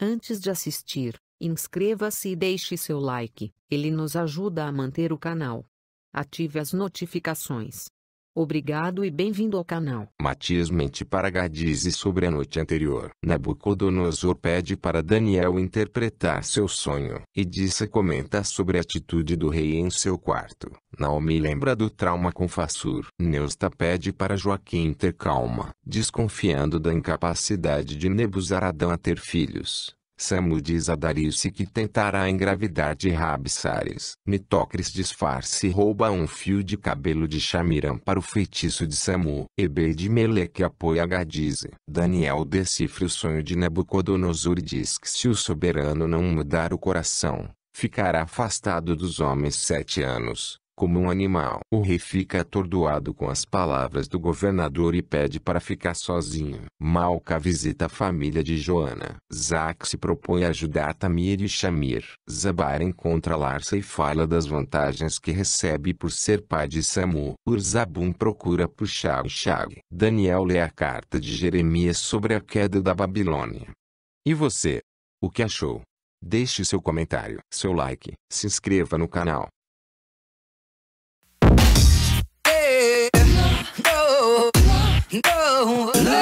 Antes de assistir, inscreva-se e deixe seu like, ele nos ajuda a manter o canal. Ative as notificações. Obrigado e bem-vindo ao canal. Matias mente para Gadize sobre a noite anterior. Nabucodonosor pede para Daniel interpretar seu sonho. E disse comenta sobre a atitude do rei em seu quarto. Naomi lembra do trauma com Fassur. Neusta pede para Joaquim ter calma, desconfiando da incapacidade de Nebuzaradão a ter filhos. Samu diz a Darice que tentará engravidar de Rabsares. Nitocris disfarça e rouba um fio de cabelo de Shamiram para o feitiço de Samu. Ebeid Melek apoia Gadize. Daniel decifra o sonho de Nabucodonosor e diz que se o soberano não mudar o coração, ficará afastado dos homens sete anos como um animal. O rei fica atordoado com as palavras do governador e pede para ficar sozinho. Malca visita a família de Joana. Zack se propõe a ajudar Tamir e Shamir. Zabar encontra Larsa e fala das vantagens que recebe por ser pai de Samu. Urzabum procura puxar o Shag. Daniel lê a carta de Jeremias sobre a queda da Babilônia. E você? O que achou? Deixe seu comentário, seu like, se inscreva no canal No.